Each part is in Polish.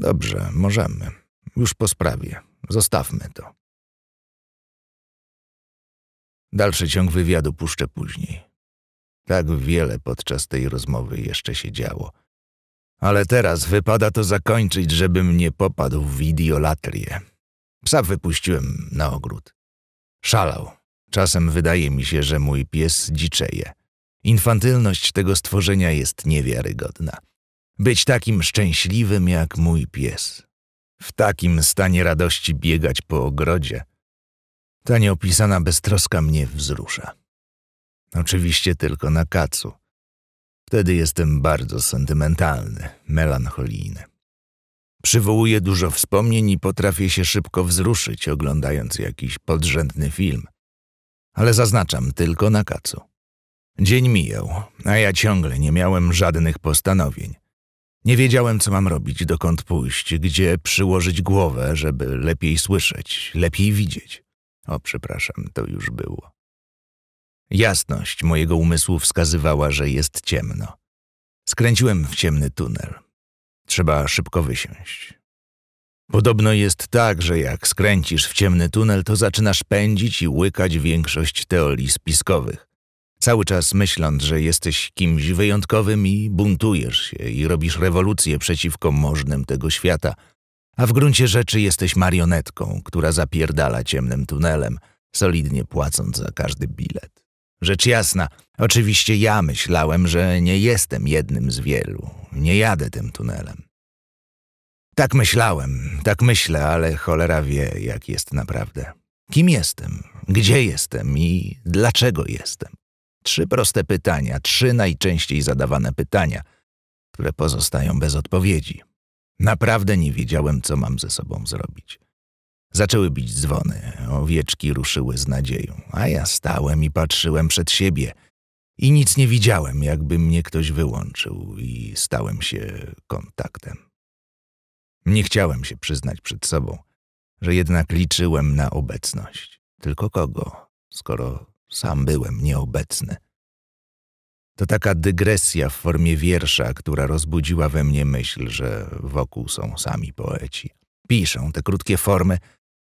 Dobrze, możemy. Już po sprawie. Zostawmy to. Dalszy ciąg wywiadu puszczę później. Tak wiele podczas tej rozmowy jeszcze się działo. Ale teraz wypada to zakończyć, żebym nie popadł w idiolatrię. Psa wypuściłem na ogród. Szalał. Czasem wydaje mi się, że mój pies dziczeje. Infantylność tego stworzenia jest niewiarygodna być takim szczęśliwym jak mój pies, w takim stanie radości biegać po ogrodzie. Ta nieopisana beztroska mnie wzrusza. Oczywiście tylko na kacu. Wtedy jestem bardzo sentymentalny, melancholijny. Przywołuję dużo wspomnień i potrafię się szybko wzruszyć, oglądając jakiś podrzędny film. Ale zaznaczam tylko na kacu. Dzień mijał, a ja ciągle nie miałem żadnych postanowień. Nie wiedziałem, co mam robić, dokąd pójść, gdzie przyłożyć głowę, żeby lepiej słyszeć, lepiej widzieć. O, przepraszam, to już było. Jasność mojego umysłu wskazywała, że jest ciemno. Skręciłem w ciemny tunel. Trzeba szybko wysiąść. Podobno jest tak, że jak skręcisz w ciemny tunel, to zaczynasz pędzić i łykać większość teorii spiskowych. Cały czas myśląc, że jesteś kimś wyjątkowym i buntujesz się i robisz rewolucję przeciwko możnym tego świata, a w gruncie rzeczy jesteś marionetką, która zapierdala ciemnym tunelem, solidnie płacąc za każdy bilet. Rzecz jasna, oczywiście ja myślałem, że nie jestem jednym z wielu, nie jadę tym tunelem. Tak myślałem, tak myślę, ale cholera wie, jak jest naprawdę. Kim jestem, gdzie jestem i dlaczego jestem. Trzy proste pytania, trzy najczęściej zadawane pytania, które pozostają bez odpowiedzi. Naprawdę nie wiedziałem, co mam ze sobą zrobić. Zaczęły bić dzwony, owieczki ruszyły z nadzieją, a ja stałem i patrzyłem przed siebie i nic nie widziałem, jakby mnie ktoś wyłączył i stałem się kontaktem. Nie chciałem się przyznać przed sobą, że jednak liczyłem na obecność. Tylko kogo, skoro sam byłem nieobecny. To taka dygresja w formie wiersza, która rozbudziła we mnie myśl, że wokół są sami poeci. Piszą te krótkie formy,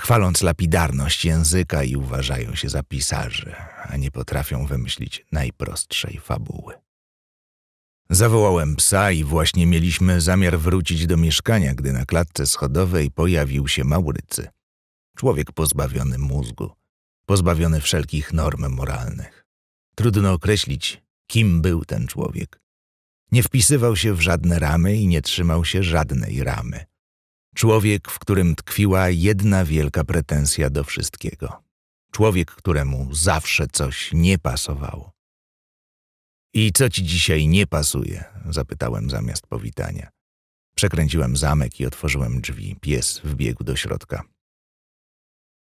chwaląc lapidarność języka i uważają się za pisarzy, a nie potrafią wymyślić najprostszej fabuły. Zawołałem psa i właśnie mieliśmy zamiar wrócić do mieszkania, gdy na klatce schodowej pojawił się Maurycy. Człowiek pozbawiony mózgu pozbawiony wszelkich norm moralnych. Trudno określić, kim był ten człowiek. Nie wpisywał się w żadne ramy i nie trzymał się żadnej ramy. Człowiek, w którym tkwiła jedna wielka pretensja do wszystkiego. Człowiek, któremu zawsze coś nie pasowało. I co ci dzisiaj nie pasuje? zapytałem zamiast powitania. Przekręciłem zamek i otworzyłem drzwi. Pies wbiegł do środka.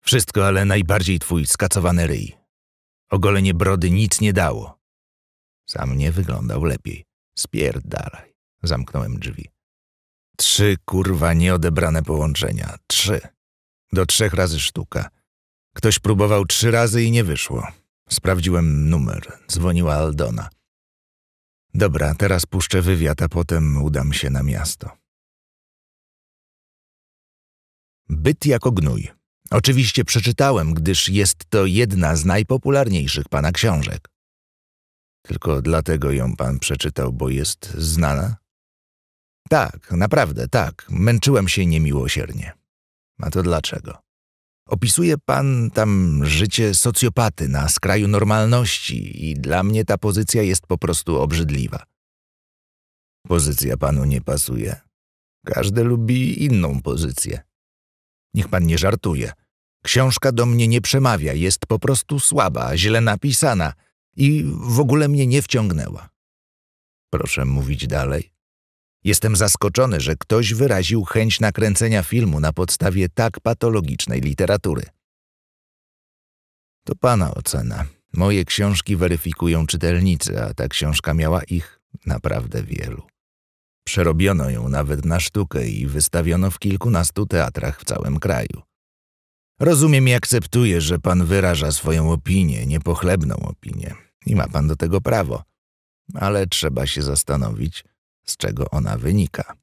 Wszystko, ale najbardziej twój skacowany ryj. Ogolenie brody nic nie dało. Sam nie wyglądał lepiej. Spierdalaj. Zamknąłem drzwi. Trzy, kurwa, nieodebrane połączenia. Trzy. Do trzech razy sztuka. Ktoś próbował trzy razy i nie wyszło. Sprawdziłem numer. Dzwoniła Aldona. Dobra, teraz puszczę wywiad, a potem udam się na miasto. Byt jako gnój. Oczywiście przeczytałem, gdyż jest to jedna z najpopularniejszych pana książek. Tylko dlatego ją pan przeczytał, bo jest znana? Tak, naprawdę, tak. Męczyłem się niemiłosiernie. A to dlaczego? Opisuje pan tam życie socjopaty na skraju normalności i dla mnie ta pozycja jest po prostu obrzydliwa. Pozycja panu nie pasuje. Każdy lubi inną pozycję. Niech pan nie żartuje. Książka do mnie nie przemawia, jest po prostu słaba, źle napisana i w ogóle mnie nie wciągnęła. Proszę mówić dalej. Jestem zaskoczony, że ktoś wyraził chęć nakręcenia filmu na podstawie tak patologicznej literatury. To pana ocena. Moje książki weryfikują czytelnicy, a ta książka miała ich naprawdę wielu. Przerobiono ją nawet na sztukę i wystawiono w kilkunastu teatrach w całym kraju. Rozumiem i akceptuję, że pan wyraża swoją opinię, niepochlebną opinię. I ma pan do tego prawo. Ale trzeba się zastanowić, z czego ona wynika.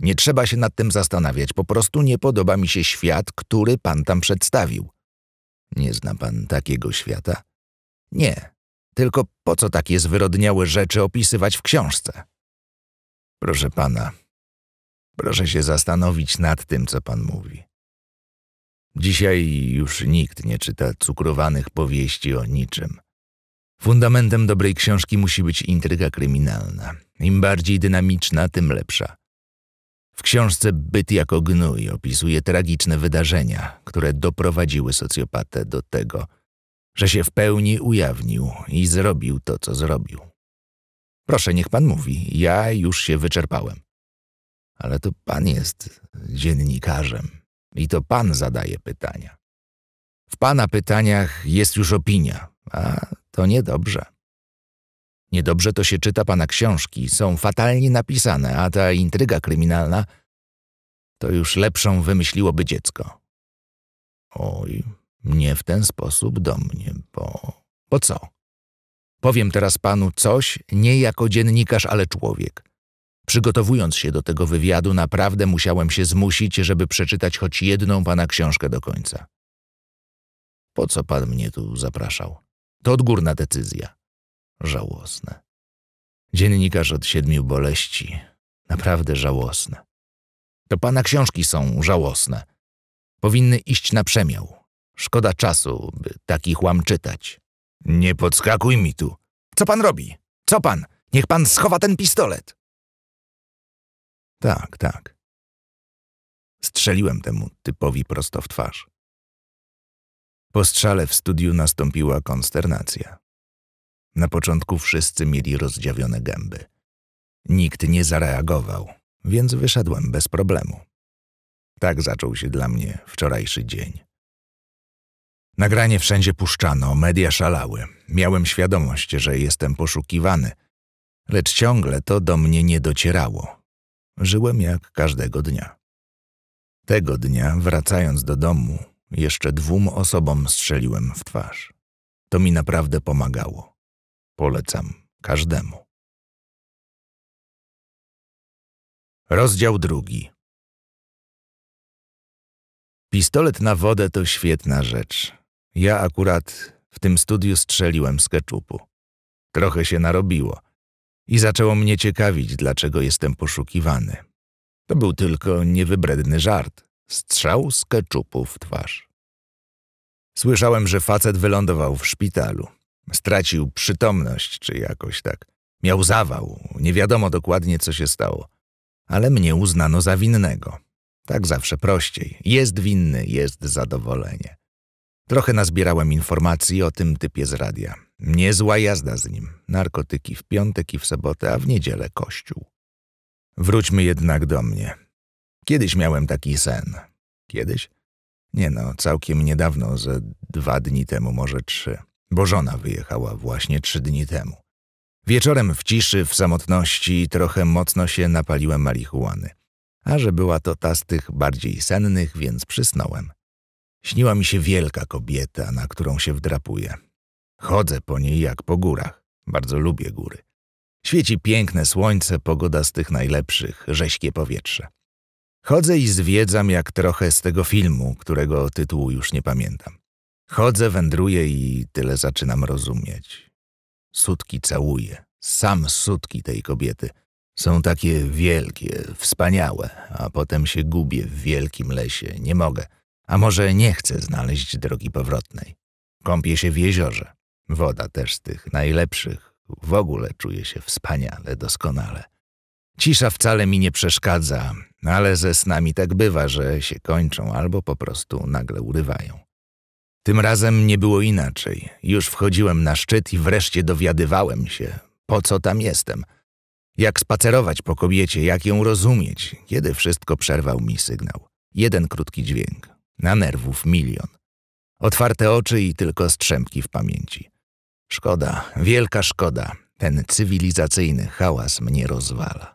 Nie trzeba się nad tym zastanawiać, po prostu nie podoba mi się świat, który pan tam przedstawił. Nie zna pan takiego świata? Nie. Tylko po co takie zwyrodniałe rzeczy opisywać w książce? Proszę pana, proszę się zastanowić nad tym, co pan mówi. Dzisiaj już nikt nie czyta cukrowanych powieści o niczym. Fundamentem dobrej książki musi być intryga kryminalna. Im bardziej dynamiczna, tym lepsza. W książce Byt jako gnój opisuje tragiczne wydarzenia, które doprowadziły socjopatę do tego, że się w pełni ujawnił i zrobił to, co zrobił. Proszę, niech pan mówi, ja już się wyczerpałem. Ale to pan jest dziennikarzem. I to Pan zadaje pytania. W Pana pytaniach jest już opinia, a to niedobrze. Niedobrze to się czyta Pana książki, są fatalnie napisane, a ta intryga kryminalna to już lepszą wymyśliłoby dziecko. Oj, nie w ten sposób do mnie, bo... Bo co? Powiem teraz Panu coś, nie jako dziennikarz, ale człowiek – Przygotowując się do tego wywiadu, naprawdę musiałem się zmusić, żeby przeczytać choć jedną pana książkę do końca. Po co pan mnie tu zapraszał? To odgórna decyzja. Żałosne. Dziennikarz od siedmiu boleści. Naprawdę żałosne. To pana książki są żałosne. Powinny iść na przemiał. Szkoda czasu, by takich łam czytać. Nie podskakuj mi tu. Co pan robi? Co pan? Niech pan schowa ten pistolet. Tak, tak. Strzeliłem temu typowi prosto w twarz. Po strzale w studiu nastąpiła konsternacja. Na początku wszyscy mieli rozdziawione gęby. Nikt nie zareagował, więc wyszedłem bez problemu. Tak zaczął się dla mnie wczorajszy dzień. Nagranie wszędzie puszczano, media szalały. Miałem świadomość, że jestem poszukiwany, lecz ciągle to do mnie nie docierało. Żyłem jak każdego dnia. Tego dnia, wracając do domu, jeszcze dwóm osobom strzeliłem w twarz. To mi naprawdę pomagało. Polecam każdemu. Rozdział drugi. Pistolet na wodę to świetna rzecz. Ja akurat w tym studiu strzeliłem z keczupu. Trochę się narobiło i zaczęło mnie ciekawić, dlaczego jestem poszukiwany. To był tylko niewybredny żart. Strzał z keczupu w twarz. Słyszałem, że facet wylądował w szpitalu. Stracił przytomność, czy jakoś tak. Miał zawał, nie wiadomo dokładnie, co się stało. Ale mnie uznano za winnego. Tak zawsze prościej. Jest winny, jest zadowolenie. Trochę nazbierałem informacji o tym typie z radia. Niezła jazda z nim. Narkotyki w piątek i w sobotę, a w niedzielę kościół. Wróćmy jednak do mnie. Kiedyś miałem taki sen. Kiedyś? Nie no, całkiem niedawno, ze dwa dni temu, może trzy. Bo żona wyjechała właśnie trzy dni temu. Wieczorem w ciszy, w samotności, trochę mocno się napaliłem marihuany. A że była to ta z tych bardziej sennych, więc przysnąłem. Śniła mi się wielka kobieta, na którą się wdrapuję. Chodzę po niej jak po górach. Bardzo lubię góry. Świeci piękne słońce, pogoda z tych najlepszych, rześkie powietrze. Chodzę i zwiedzam jak trochę z tego filmu, którego tytułu już nie pamiętam. Chodzę, wędruję i tyle zaczynam rozumieć. Sutki całuję, sam sutki tej kobiety. Są takie wielkie, wspaniałe, a potem się gubię w wielkim lesie, nie mogę. A może nie chce znaleźć drogi powrotnej. Kąpie się w jeziorze. Woda też z tych najlepszych. W ogóle czuje się wspaniale, doskonale. Cisza wcale mi nie przeszkadza, ale ze snami tak bywa, że się kończą albo po prostu nagle urywają. Tym razem nie było inaczej. Już wchodziłem na szczyt i wreszcie dowiadywałem się, po co tam jestem. Jak spacerować po kobiecie, jak ją rozumieć, kiedy wszystko przerwał mi sygnał. Jeden krótki dźwięk. Na nerwów milion. Otwarte oczy i tylko strzępki w pamięci. Szkoda, wielka szkoda. Ten cywilizacyjny hałas mnie rozwala.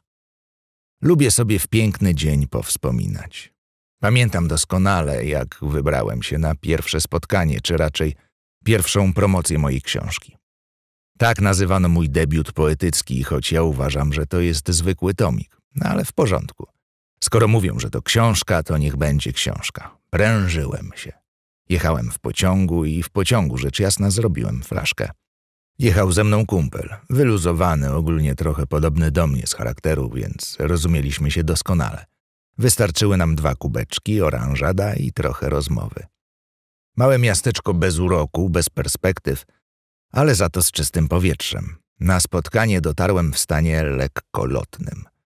Lubię sobie w piękny dzień powspominać. Pamiętam doskonale, jak wybrałem się na pierwsze spotkanie, czy raczej pierwszą promocję mojej książki. Tak nazywano mój debiut poetycki, choć ja uważam, że to jest zwykły tomik. No ale w porządku. Skoro mówią, że to książka, to niech będzie książka. Prężyłem się. Jechałem w pociągu i w pociągu rzecz jasna zrobiłem flaszkę. Jechał ze mną kumpel, wyluzowany, ogólnie trochę podobny do mnie z charakteru, więc rozumieliśmy się doskonale. Wystarczyły nam dwa kubeczki, oranżada i trochę rozmowy. Małe miasteczko bez uroku, bez perspektyw, ale za to z czystym powietrzem. Na spotkanie dotarłem w stanie lekkolotnym.